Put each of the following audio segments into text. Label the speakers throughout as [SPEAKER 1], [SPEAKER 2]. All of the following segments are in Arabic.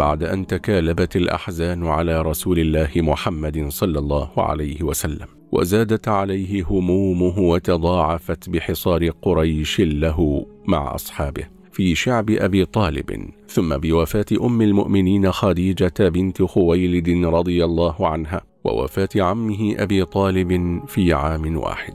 [SPEAKER 1] بعد أن تكالبت الأحزان على رسول الله محمد صلى الله عليه وسلم وزادت عليه همومه وتضاعفت بحصار قريش له مع أصحابه في شعب أبي طالب ثم بوفاة أم المؤمنين خديجة بنت خويلد رضي الله عنها ووفاة عمه أبي طالب في عام واحد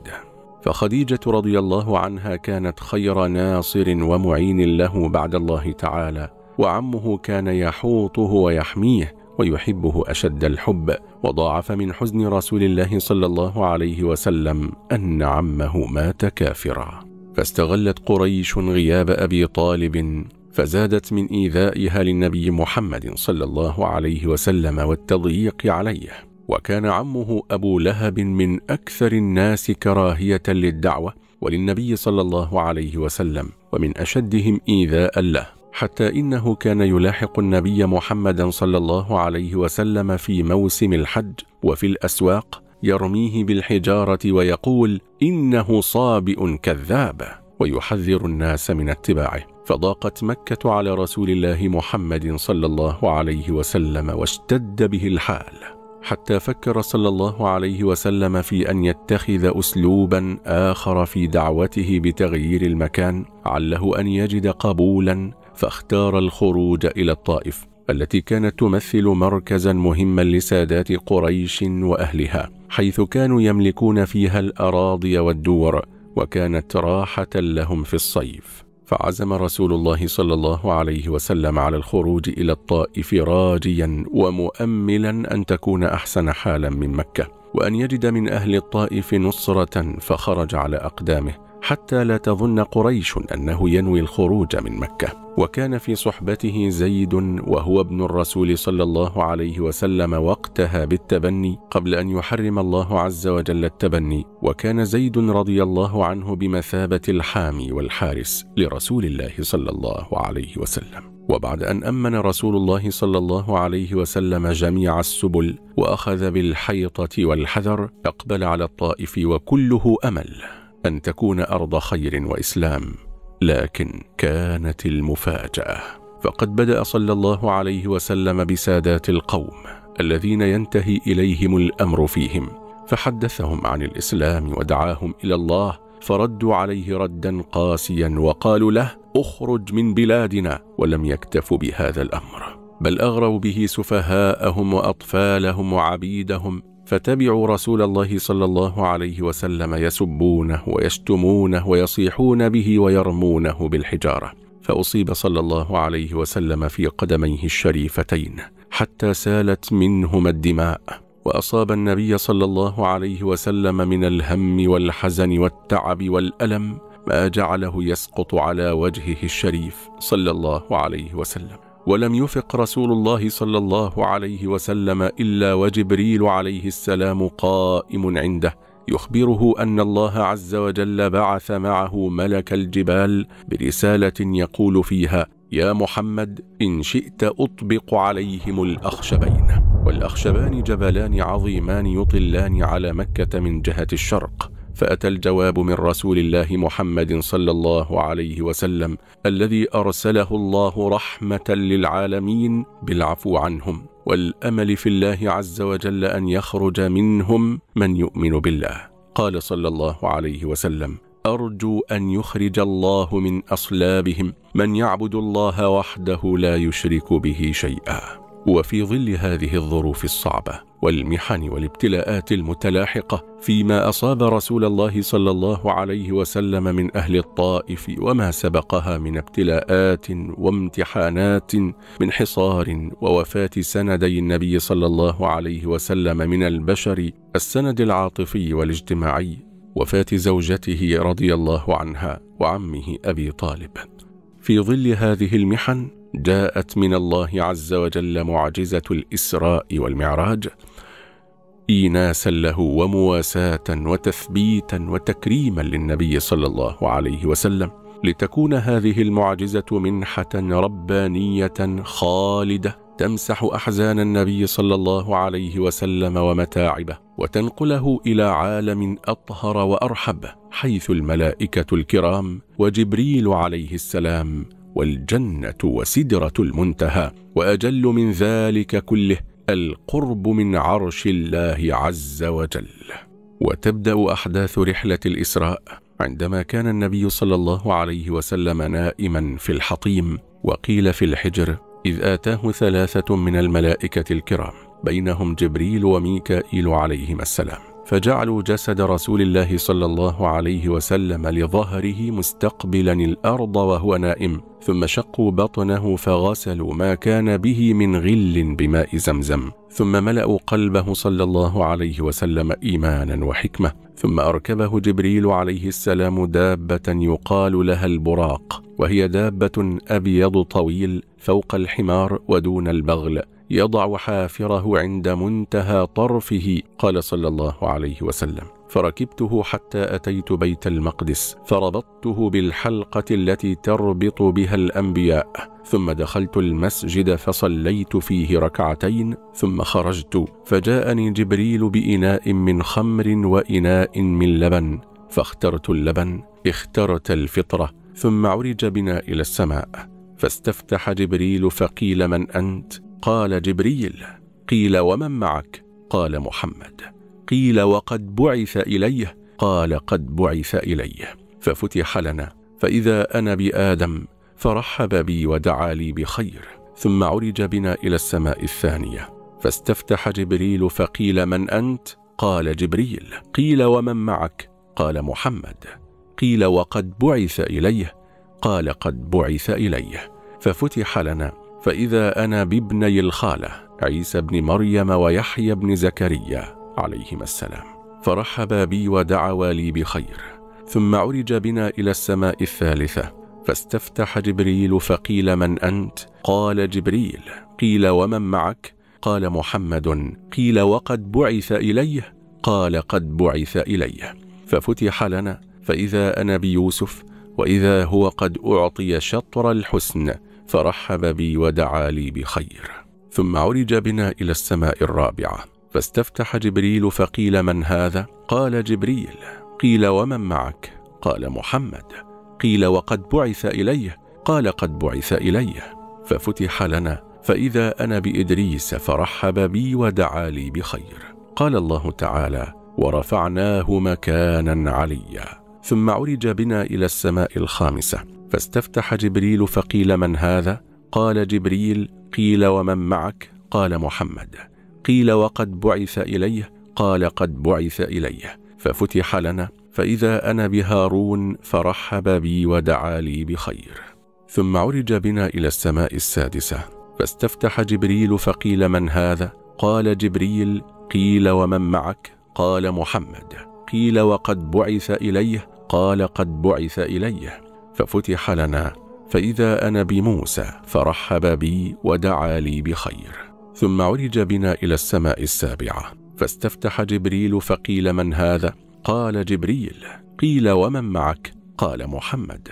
[SPEAKER 1] فخديجة رضي الله عنها كانت خير ناصر ومعين له بعد الله تعالى وعمه كان يحوطه ويحميه ويحبه أشد الحب وضاعف من حزن رسول الله صلى الله عليه وسلم أن عمه مات كافرا فاستغلت قريش غياب أبي طالب فزادت من إيذائها للنبي محمد صلى الله عليه وسلم والتضييق عليه وكان عمه أبو لهب من أكثر الناس كراهية للدعوة وللنبي صلى الله عليه وسلم ومن أشدهم إيذاء له حتى إنه كان يلاحق النبي محمدا صلى الله عليه وسلم في موسم الحج وفي الأسواق يرميه بالحجارة ويقول إنه صابئ كذاب ويحذر الناس من اتباعه فضاقت مكة على رسول الله محمد صلى الله عليه وسلم واشتد به الحال حتى فكر صلى الله عليه وسلم في أن يتخذ أسلوبا آخر في دعوته بتغيير المكان عله أن يجد قبولا فاختار الخروج إلى الطائف التي كانت تمثل مركزا مهما لسادات قريش وأهلها حيث كانوا يملكون فيها الأراضي والدور وكانت راحة لهم في الصيف فعزم رسول الله صلى الله عليه وسلم على الخروج إلى الطائف راجيا ومؤملا أن تكون أحسن حالا من مكة وأن يجد من أهل الطائف نصرة فخرج على أقدامه حتى لا تظن قريش أنه ينوي الخروج من مكة وكان في صحبته زيد وهو ابن الرسول صلى الله عليه وسلم وقتها بالتبني قبل أن يحرم الله عز وجل التبني وكان زيد رضي الله عنه بمثابة الحامي والحارس لرسول الله صلى الله عليه وسلم وبعد أن أمن رسول الله صلى الله عليه وسلم جميع السبل وأخذ بالحيطة والحذر أقبل على الطائف وكله أمل أن تكون أرض خير وإسلام لكن كانت المفاجأة فقد بدأ صلى الله عليه وسلم بسادات القوم الذين ينتهي إليهم الأمر فيهم فحدثهم عن الإسلام ودعاهم إلى الله فردوا عليه ردا قاسيا وقالوا له اخرج من بلادنا ولم يكتفوا بهذا الأمر بل أغروا به سفهاءهم وأطفالهم وعبيدهم فتبعوا رسول الله صلى الله عليه وسلم يسبونه ويشتمونه ويصيحون به ويرمونه بالحجارة فأصيب صلى الله عليه وسلم في قدميه الشريفتين حتى سالت منهما الدماء وأصاب النبي صلى الله عليه وسلم من الهم والحزن والتعب والألم ما جعله يسقط على وجهه الشريف صلى الله عليه وسلم ولم يفق رسول الله صلى الله عليه وسلم إلا وجبريل عليه السلام قائم عنده يخبره أن الله عز وجل بعث معه ملك الجبال برسالة يقول فيها يا محمد إن شئت أطبق عليهم الأخشبين والأخشبان جبلان عظيمان يطلان على مكة من جهة الشرق فأتى الجواب من رسول الله محمد صلى الله عليه وسلم الذي أرسله الله رحمة للعالمين بالعفو عنهم والأمل في الله عز وجل أن يخرج منهم من يؤمن بالله قال صلى الله عليه وسلم أرجو أن يخرج الله من أصلابهم من يعبد الله وحده لا يشرك به شيئا وفي ظل هذه الظروف الصعبه والمحن والابتلاءات المتلاحقه فيما اصاب رسول الله صلى الله عليه وسلم من اهل الطائف وما سبقها من ابتلاءات وامتحانات من حصار ووفاه سندي النبي صلى الله عليه وسلم من البشر السند العاطفي والاجتماعي وفاه زوجته رضي الله عنها وعمه ابي طالب في ظل هذه المحن جاءت من الله عز وجل معجزة الإسراء والمعراج إيناسا له ومواساة وتثبيتا وتكريما للنبي صلى الله عليه وسلم لتكون هذه المعجزة منحة ربانية خالدة تمسح أحزان النبي صلى الله عليه وسلم ومتاعبه وتنقله إلى عالم أطهر وأرحب حيث الملائكة الكرام وجبريل عليه السلام والجنة وسدرة المنتهى وأجل من ذلك كله القرب من عرش الله عز وجل وتبدأ أحداث رحلة الإسراء عندما كان النبي صلى الله عليه وسلم نائما في الحطيم وقيل في الحجر إذ آتاه ثلاثة من الملائكة الكرام بينهم جبريل وميكائيل عليهما السلام فجعلوا جسد رسول الله صلى الله عليه وسلم لظهره مستقبلا الأرض وهو نائم ثم شقوا بطنه فغسلوا ما كان به من غل بماء زمزم ثم ملأوا قلبه صلى الله عليه وسلم إيمانا وحكمة ثم أركبه جبريل عليه السلام دابة يقال لها البراق وهي دابة أبيض طويل فوق الحمار ودون البغل يضع حافره عند منتهى طرفه قال صلى الله عليه وسلم فركبته حتى أتيت بيت المقدس فربطته بالحلقة التي تربط بها الأنبياء ثم دخلت المسجد فصليت فيه ركعتين ثم خرجت فجاءني جبريل بإناء من خمر وإناء من لبن فاخترت اللبن اخترت الفطرة ثم عرج بنا إلى السماء فاستفتح جبريل فقيل من أنت؟ قال جبريل قيل ومن معك قال محمد قيل وقد بعث إليه قال قد بعث إليه ففتح لنا فإذا أنا بآدم فرحب بي ودعا لي بخير ثم عرج بنا إلى السماء الثانية فاستفتح جبريل فقيل من أنت؟ قال جبريل قيل ومن معك؟ قال محمد قيل وقد بعث إليه قال قد بعث إليه ففتح لنا فإذا أنا بابني الخالة عيسى بن مريم ويحيى بن زكريا عليهما السلام فرحبا بي ودعوا لي بخير ثم عرج بنا إلى السماء الثالثة فاستفتح جبريل فقيل من أنت؟ قال جبريل قيل ومن معك؟ قال محمد قيل وقد بعث إليه؟ قال قد بعث إليه ففتح لنا فإذا أنا بيوسف وإذا هو قد أعطي شطر الحسن فرحب بي ودعا لي بخير ثم عرج بنا إلى السماء الرابعة فاستفتح جبريل فقيل من هذا؟ قال جبريل قيل ومن معك؟ قال محمد قيل وقد بعث إليه قال قد بعث إليه ففتح لنا فإذا أنا بإدريس فرحب بي ودعا لي بخير قال الله تعالى ورفعناه مكانا عليا ثم عرج بنا إلى السماء الخامسة فاستفتح جبريل فقيل من هذا قال جبريل قيل ومن معك قال محمد قيل وقد بعث إليه قال قد بعث إليه ففتح لنا فإذا أنا بهارون فرحب بي ودعا لي بخير ثم عرج بنا إلى السماء السادسة فاستفتح جبريل فقيل من هذا قال جبريل قيل ومن معك قال محمد قيل وقد بعث إليه قال قد بعث إليه ففتح لنا فإذا أنا بموسى فرحب بي ودعا لي بخير ثم عرج بنا إلى السماء السابعة فاستفتح جبريل فقيل من هذا؟ قال جبريل قيل ومن معك؟ قال محمد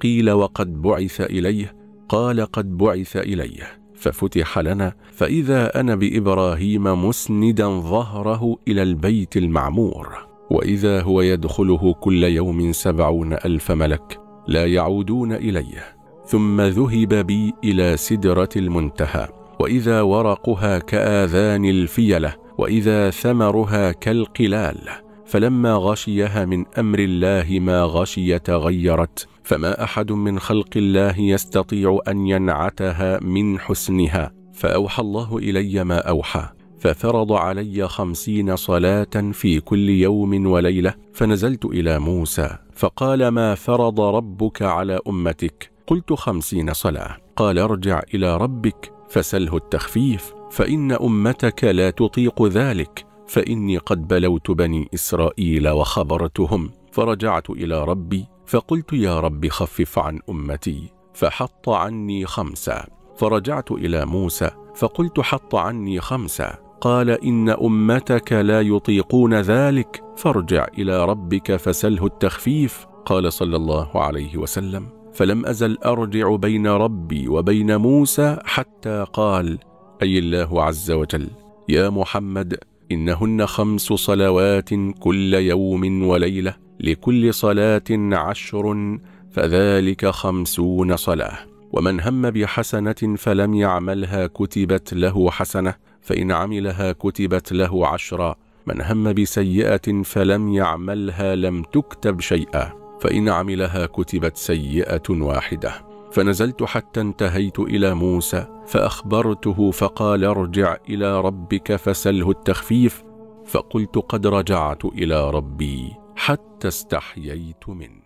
[SPEAKER 1] قيل وقد بعث إليه؟ قال قد بعث إليه ففتح لنا فإذا أنا بإبراهيم مسندا ظهره إلى البيت المعمور وإذا هو يدخله كل يوم سبعون ألف ملك لا يعودون إليه ثم ذهب بي إلى سدرة المنتهى وإذا ورقها كآذان الفيلة وإذا ثمرها كالقلال فلما غشيها من أمر الله ما غشي تغيرت فما أحد من خلق الله يستطيع أن ينعتها من حسنها فأوحى الله إلي ما أوحى ففرض علي خمسين صلاة في كل يوم وليلة فنزلت إلى موسى فقال ما فرض ربك على أمتك قلت خمسين صلاة قال ارجع إلى ربك فسله التخفيف فإن أمتك لا تطيق ذلك فإني قد بلوت بني إسرائيل وخبرتهم فرجعت إلى ربي فقلت يا رب خفف عن أمتي فحط عني خمسة فرجعت إلى موسى فقلت حط عني خمسة قال إن أمتك لا يطيقون ذلك فارجع إلى ربك فسله التخفيف قال صلى الله عليه وسلم فلم أزل أرجع بين ربي وبين موسى حتى قال أي الله عز وجل يا محمد إنهن خمس صلوات كل يوم وليلة لكل صلاة عشر فذلك خمسون صلاة ومن هم بحسنة فلم يعملها كتبت له حسنة فإن عملها كتبت له عشرا من هم بسيئة فلم يعملها لم تكتب شيئا فإن عملها كتبت سيئة واحدة فنزلت حتى انتهيت إلى موسى فأخبرته فقال ارجع إلى ربك فسله التخفيف فقلت قد رجعت إلى ربي حتى استحييت منه